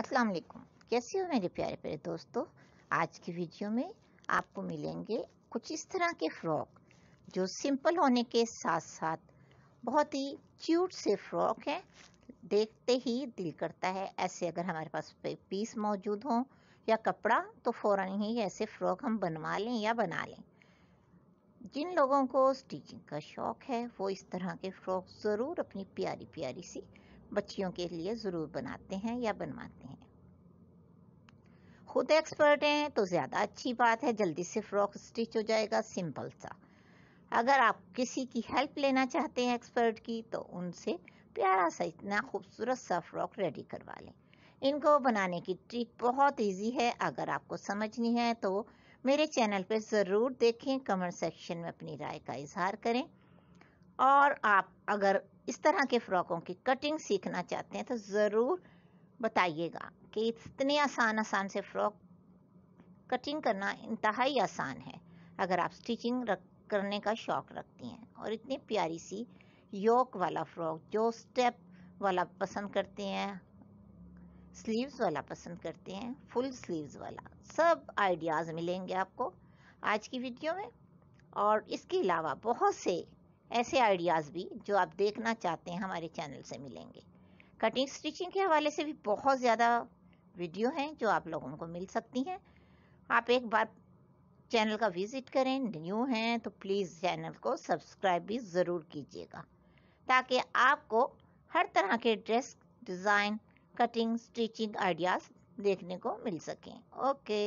अस्सलाम वालेकुम कैसे हो मेरे प्यारे प्यारे दोस्तों आज की वीडियो में आपको मिलेंगे कुछ इस तरह के फ्रॉक जो सिंपल होने के साथ साथ बहुत ही क्यूट से फ्रॉक हैं देखते ही दिल करता है ऐसे अगर हमारे पास पीस मौजूद हो या कपड़ा तो फ़ौर ही ऐसे फ्रॉक हम बनवा लें या बना लें जिन लोगों को स्टिचिंग का शौक़ है वो इस तरह के फ्रॉक ज़रूर अपनी प्यारी प्यारी सी बच्चियों के लिए ज़रूर बनाते हैं या बनवाते हैं खुद एक्सपर्ट हैं तो ज़्यादा अच्छी बात है जल्दी से फ्रॉक स्टिच हो जाएगा सिंपल सा अगर आप किसी की हेल्प लेना चाहते हैं एक्सपर्ट की तो उनसे प्यारा सा इतना खूबसूरत सा फ्रॉक रेडी करवा लें इनको बनाने की ट्रिक बहुत इजी है अगर आपको समझनी है तो मेरे चैनल पर ज़रूर देखें कमेंट सेक्शन में अपनी राय का इजहार करें और आप अगर इस तरह के फ्रॉकों की कटिंग सीखना चाहते हैं तो ज़रूर बताइएगा कि इतने आसान आसान से फ्रॉक कटिंग करना इंतहाई आसान है अगर आप स्टिचिंग रख करने का शौक़ रखती हैं और इतनी प्यारी सी योक वाला फ्रॉक जो स्टेप वाला पसंद करते हैं स्लीव्स वाला पसंद करते हैं फुल स्लीव्स वाला सब आइडियाज़ मिलेंगे आपको आज की वीडियो में और इसके अलावा बहुत से ऐसे आइडियाज़ भी जो आप देखना चाहते हैं हमारे चैनल से मिलेंगे कटिंग स्टिचिंग के हवाले से भी बहुत ज़्यादा वीडियो हैं जो आप लोगों को मिल सकती हैं आप एक बार चैनल का विज़िट करें न्यू हैं तो प्लीज़ चैनल को सब्सक्राइब भी ज़रूर कीजिएगा ताकि आपको हर तरह के dress design cutting stitching ideas देखने को मिल सकें ओके